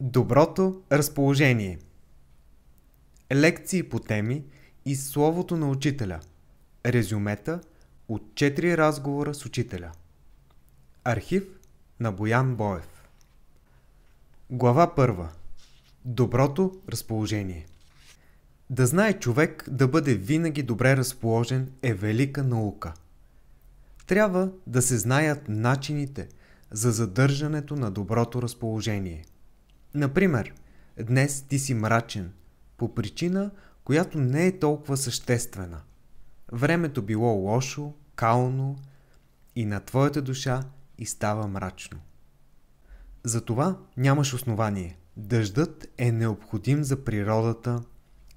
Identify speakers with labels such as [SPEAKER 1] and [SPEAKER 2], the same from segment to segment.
[SPEAKER 1] Доброто разположение Лекции по теми и словото на учителя Резюмета от 4 разговора с учителя Архив на Боян Боев Глава 1 Доброто разположение Да знае човек да бъде винаги добре разположен е велика наука. Трябва да се знаят начините за задържането на доброто разположение – Например, днес ти си мрачен, по причина, която не е толкова съществена. Времето било лошо, кално и на твоята душа и става мрачно. Затова нямаш основание. Дъждът е необходим за природата,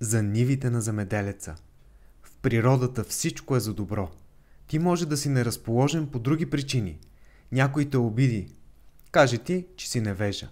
[SPEAKER 1] за нивите на замеделеца. В природата всичко е за добро. Ти може да си неразположен по други причини. Някой те обиди. Каже ти, че си невежа.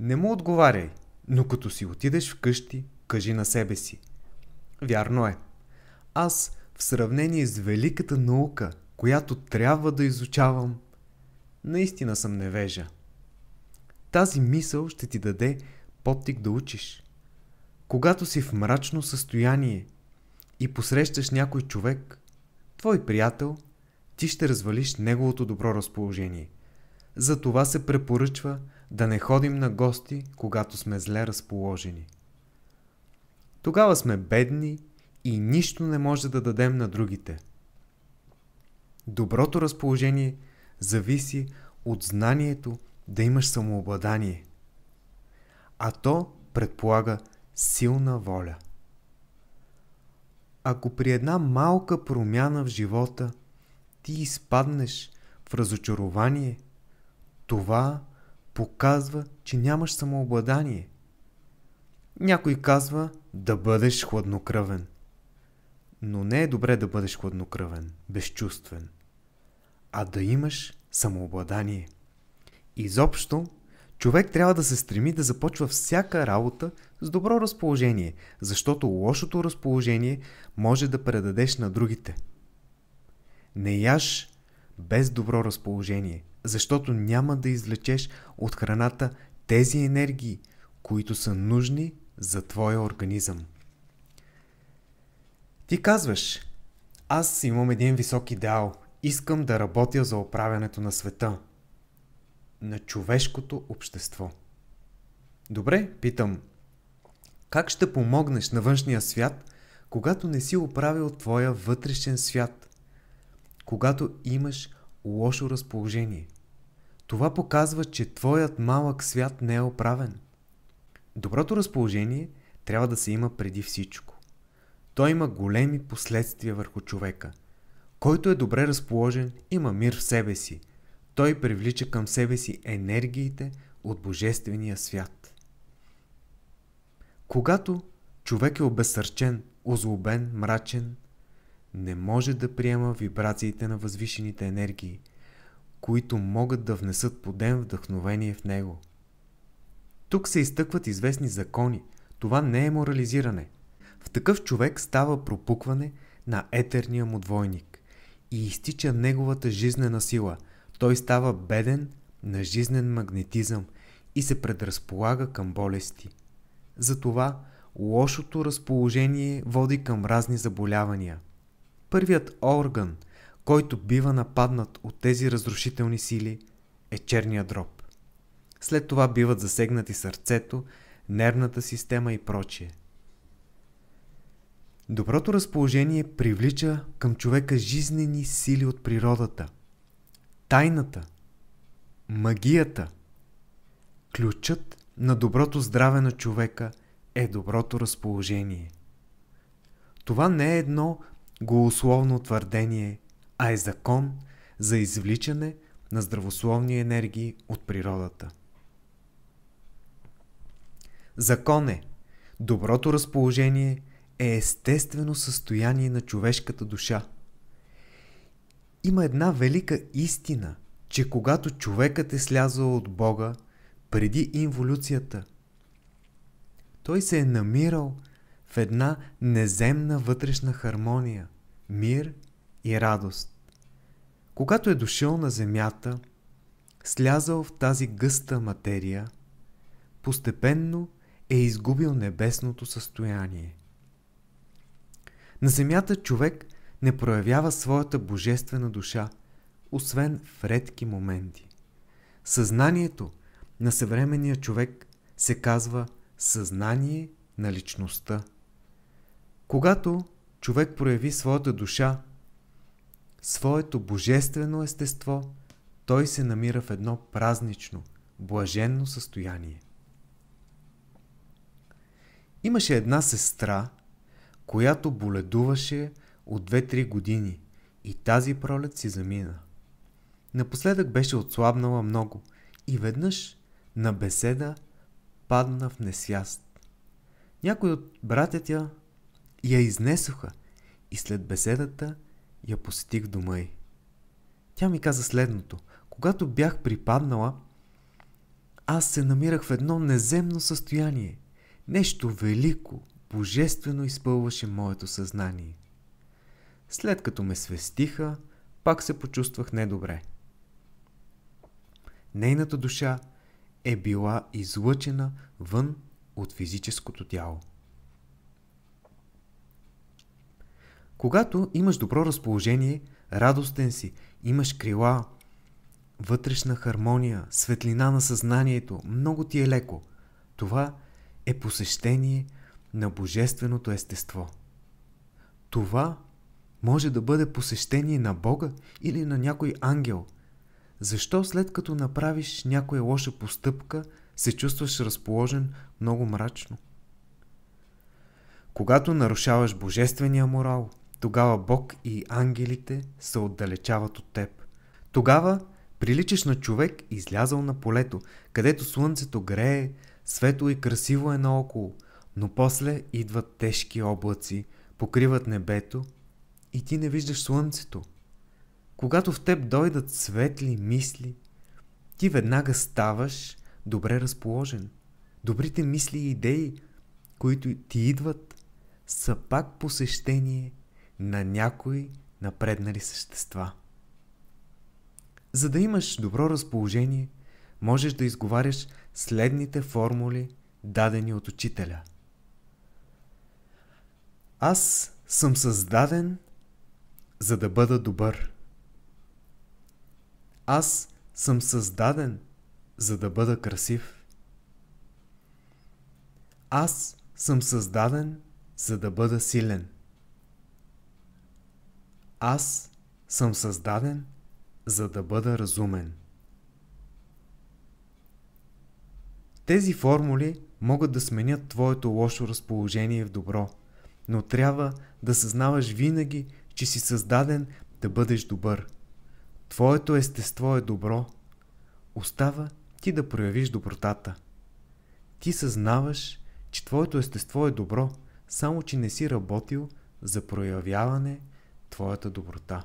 [SPEAKER 1] Не му отговаряй, но като си отидеш вкъщи, кажи на себе си. Вярно е. Аз, в сравнение с великата наука, която трябва да изучавам, наистина съм невежа. Тази мисъл ще ти даде подтик да учиш. Когато си в мрачно състояние и посрещаш някой човек, твой приятел, ти ще развалиш неговото добро разположение. За това се препоръчва – да не ходим на гости, когато сме зле разположени. Тогава сме бедни и нищо не може да дадем на другите. Доброто разположение зависи от знанието да имаш самообладание. А то предполага силна воля. Ако при една малка промяна в живота ти изпаднеш в разочарование, това показва, че нямаш самообладание. Някой казва да бъдеш хладнокръвен. Но не е добре да бъдеш хладнокръвен, безчувствен, а да имаш самообладание. Изобщо, човек трябва да се стреми да започва всяка работа с добро разположение, защото лошото разположение може да предадеш на другите. Не яш без добро разположение – защото няма да излечеш от храната тези енергии, които са нужни за твоя организъм. Ти казваш, аз имам един висок идеал, искам да работя за оправянето на света, на човешкото общество. Добре, питам, как ще помогнеш на външния свят, когато не си оправил твоя вътрешен свят, когато имаш лошо разположение. Това показва, че твоят малък свят не е оправен. Доброто разположение трябва да се има преди всичко. Той има големи последствия върху човека. Който е добре разположен, има мир в себе си. Той привлича към себе си енергиите от Божествения свят. Когато човек е обесърчен, озлобен, мрачен, не може да приема вибрациите на възвишените енергии, които могат да внесат подем вдъхновение в него. Тук се изтъкват известни закони. Това не е морализиране. В такъв човек става пропукване на етерния му двойник и изтича неговата жизнена сила. Той става беден на жизнен магнетизъм и се предразполага към болести. Затова лошото разположение води към разни заболявания – Първият орган, който бива нападнат от тези разрушителни сили, е черния дроб. След това биват засегнати сърцето, нервната система и прочие. Доброто разположение привлича към човека жизнени сили от природата. Тайната, магията, ключът на доброто здраве на човека е доброто разположение. Това не е едно Голословно твърдение, а е закон за извличане на здравословни енергии от природата. Закон е доброто разположение е естествено състояние на човешката душа. Има една велика истина, че когато човекът е слязал от Бога преди инволюцията, той се е намирал – в една неземна вътрешна хармония, мир и радост. Когато е дошъл на земята, слязал в тази гъста материя, постепенно е изгубил небесното състояние. На земята човек не проявява своята божествена душа, освен в редки моменти. Съзнанието на съвременния човек се казва съзнание на личността – когато човек прояви своята душа, своето божествено естество, той се намира в едно празнично, блаженно състояние. Имаше една сестра, която боледуваше от 2-3 години и тази пролет си замина. Напоследък беше отслабнала много и веднъж на беседа падна в несвяст. Някой от братята я изнесоха и след беседата я посетих дома й. Тя ми каза следното. Когато бях припаднала, аз се намирах в едно неземно състояние. Нещо велико, божествено изпълваше моето съзнание. След като ме свестиха, пак се почувствах недобре. Нейната душа е била излъчена вън от физическото тяло. Когато имаш добро разположение, радостен си, имаш крила, вътрешна хармония, светлина на съзнанието, много ти е леко. Това е посещение на божественото естество. Това може да бъде посещение на Бога или на някой ангел. Защо след като направиш някоя лоша постъпка, се чувстваш разположен много мрачно? Когато нарушаваш божествения морал, тогава Бог и ангелите се отдалечават от теб. Тогава приличаш на човек, излязъл на полето, където слънцето грее, светло и красиво е наоколо, но после идват тежки облаци, покриват небето и ти не виждаш слънцето. Когато в теб дойдат светли мисли, ти веднага ставаш добре разположен. Добрите мисли и идеи, които ти идват, са пак посещение – на някои напреднали същества. За да имаш добро разположение, можеш да изговаряш следните формули, дадени от учителя. Аз съм създаден, за да бъда добър. Аз съм създаден, за да бъда красив. Аз съм създаден, за да бъда силен. Аз съм създаден, за да бъда разумен. Тези формули могат да сменят твоето лошо разположение в добро, но трябва да съзнаваш винаги, че си създаден да бъдеш добър. Твоето естество е добро. Остава ти да проявиш добротата. Ти съзнаваш, че твоето естество е добро, само че не си работил за проявяване Твоята доброта.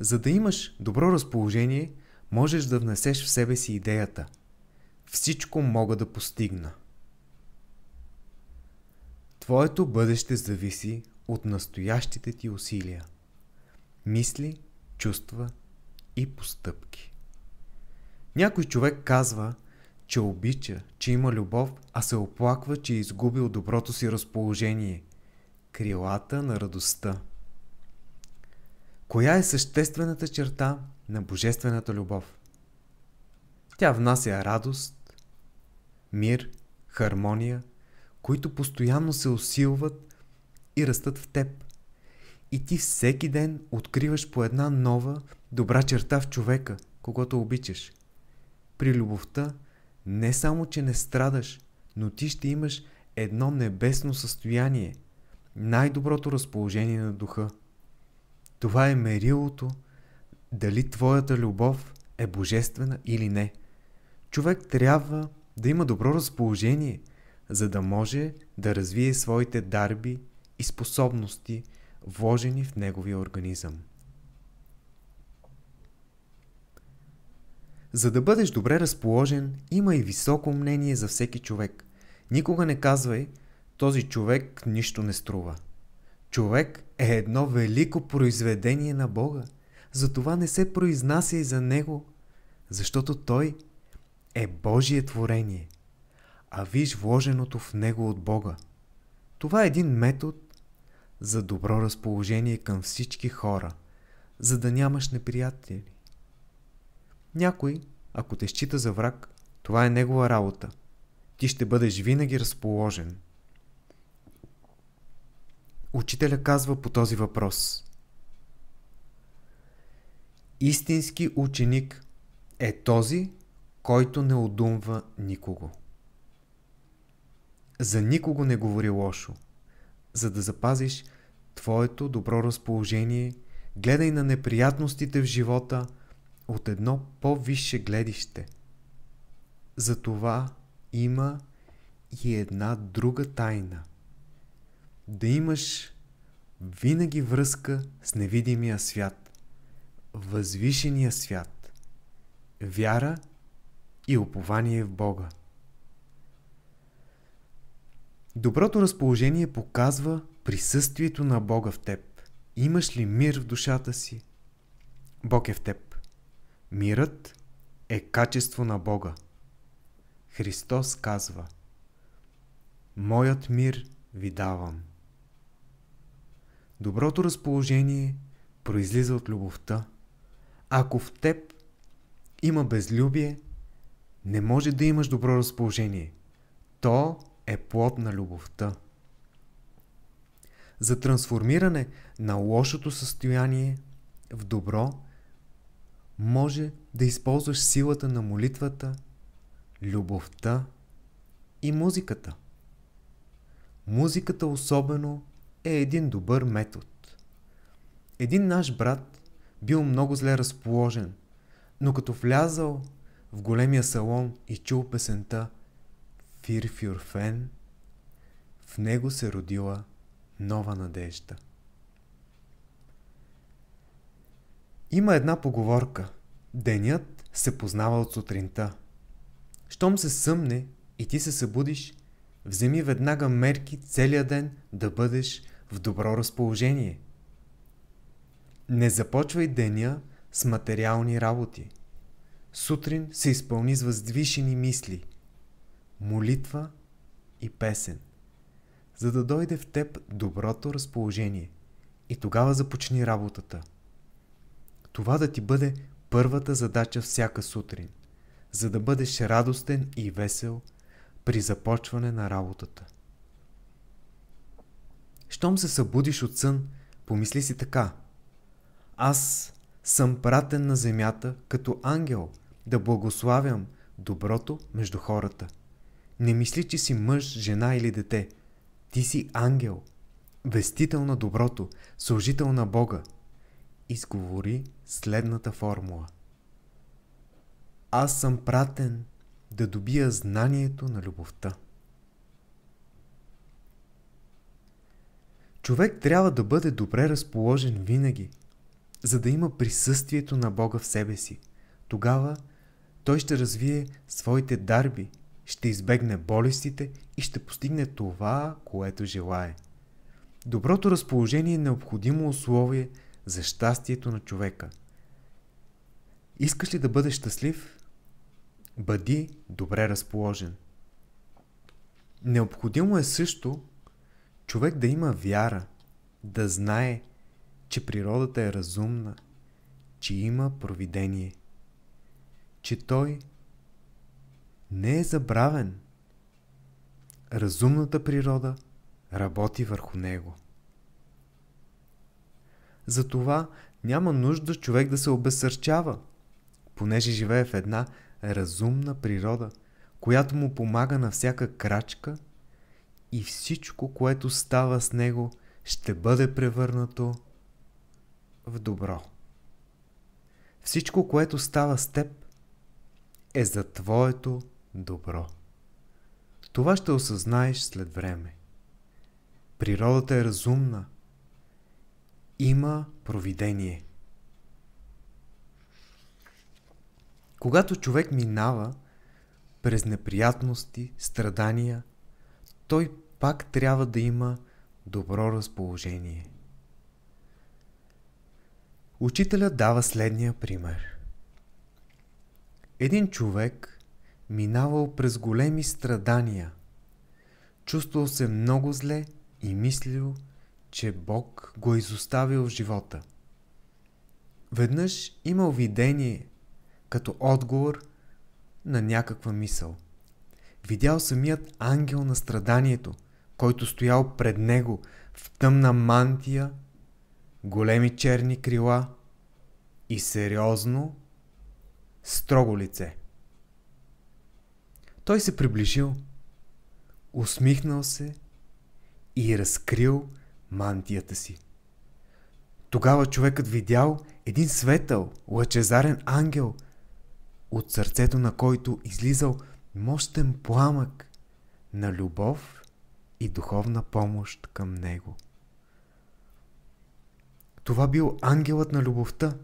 [SPEAKER 1] За да имаш добро разположение, можеш да внесеш в себе си идеята Всичко мога да постигна. Твоето бъдеще зависи от настоящите ти усилия. Мисли, чувства и постъпки. Някой човек казва, че обича, че има любов, а се оплаква, че е изгубил доброто си разположение – крилата на радостта. Коя е съществената черта на Божествената любов? Тя внася радост, мир, хармония, които постоянно се усилват и растат в теб. И ти всеки ден откриваш по една нова, добра черта в човека, когато обичаш. При любовта не само, че не страдаш, но ти ще имаш едно небесно състояние – най-доброто разположение на духа. Това е мерилото дали твоята любов е божествена или не. Човек трябва да има добро разположение, за да може да развие своите дарби и способности, вложени в неговия организъм. За да бъдеш добре разположен, има и високо мнение за всеки човек. Никога не казвай, този човек нищо не струва. Човек е едно велико произведение на Бога. Затова не се произнася и за него, защото той е Божие творение, а виж вложеното в него от Бога. Това е един метод за добро разположение към всички хора, за да нямаш неприятели. Някой, ако те счита за враг, това е негова работа. Ти ще бъдеш винаги разположен – учителя казва по този въпрос. Истински ученик е този, който не одумва никого. За никого не говори лошо. За да запазиш твоето добро разположение, гледай на неприятностите в живота от едно по-висше гледище. За това има и една друга тайна да имаш винаги връзка с невидимия свят, възвишения свят, вяра и упование в Бога. Доброто разположение показва присъствието на Бога в теб. Имаш ли мир в душата си? Бог е в теб. Мирът е качество на Бога. Христос казва Моят мир ви давам. Доброто разположение произлиза от любовта. Ако в теб има безлюбие, не може да имаш добро разположение. То е плод на любовта. За трансформиране на лошото състояние в добро може да използваш силата на молитвата, любовта и музиката. Музиката особено е един добър метод. Един наш брат бил много зле разположен, но като влязал в големия салон и чул песента фен, в него се родила нова надежда. Има една поговорка. Денят се познава от сутринта. Щом се съмне и ти се събудиш, Вземи веднага мерки целия ден да бъдеш в добро разположение. Не започвай деня с материални работи. Сутрин се изпълни с въздвишени мисли, молитва и песен, за да дойде в теб доброто разположение и тогава започни работата. Това да ти бъде първата задача всяка сутрин, за да бъдеш радостен и весел – при започване на работата. Щом се събудиш от сън, помисли си така. Аз съм пратен на земята като ангел да благославям доброто между хората. Не мисли, че си мъж, жена или дете. Ти си ангел, вестител на доброто, служител на Бога. Изговори следната формула. Аз съм пратен да добия знанието на любовта. Човек трябва да бъде добре разположен винаги, за да има присъствието на Бога в себе си. Тогава той ще развие своите дарби, ще избегне болестите и ще постигне това, което желае. Доброто разположение е необходимо условие за щастието на човека. Искаш ли да бъдеш щастлив? Бъди добре разположен. Необходимо е също човек да има вяра, да знае, че природата е разумна, че има провидение, че той не е забравен. Разумната природа работи върху него. Затова няма нужда човек да се обесърчава, понеже живее в една разумна природа, която му помага на всяка крачка и всичко, което става с него, ще бъде превърнато в добро. Всичко, което става с теб, е за твоето добро. Това ще осъзнаеш след време. Природата е разумна. Има провидение – Когато човек минава през неприятности, страдания, той пак трябва да има добро разположение. Учителя дава следния пример. Един човек минавал през големи страдания, чувствал се много зле и мислил, че Бог го е изоставил в живота. Веднъж имал видение като отговор на някаква мисъл. Видял самият ангел на страданието, който стоял пред него в тъмна мантия, големи черни крила и сериозно, строго лице. Той се приближил, усмихнал се и разкрил мантията си. Тогава човекът видял един светъл, лъчезарен ангел – от сърцето на който излизал мощен пламък на любов и духовна помощ към него. Това бил ангелът на любовта,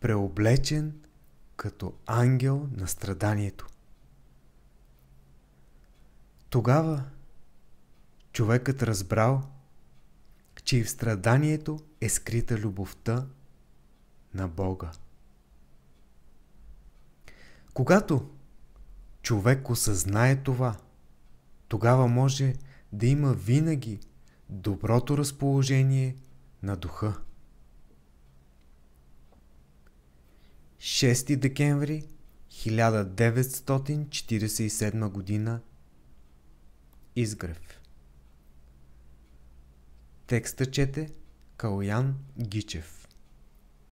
[SPEAKER 1] преоблечен като ангел на страданието. Тогава човекът разбрал, че и в страданието е скрита любовта на Бога. Когато човек осъзнае това, тогава може да има винаги доброто разположение на духа. 6 декември 1947 година Изгрев Текста чете Калоян Гичев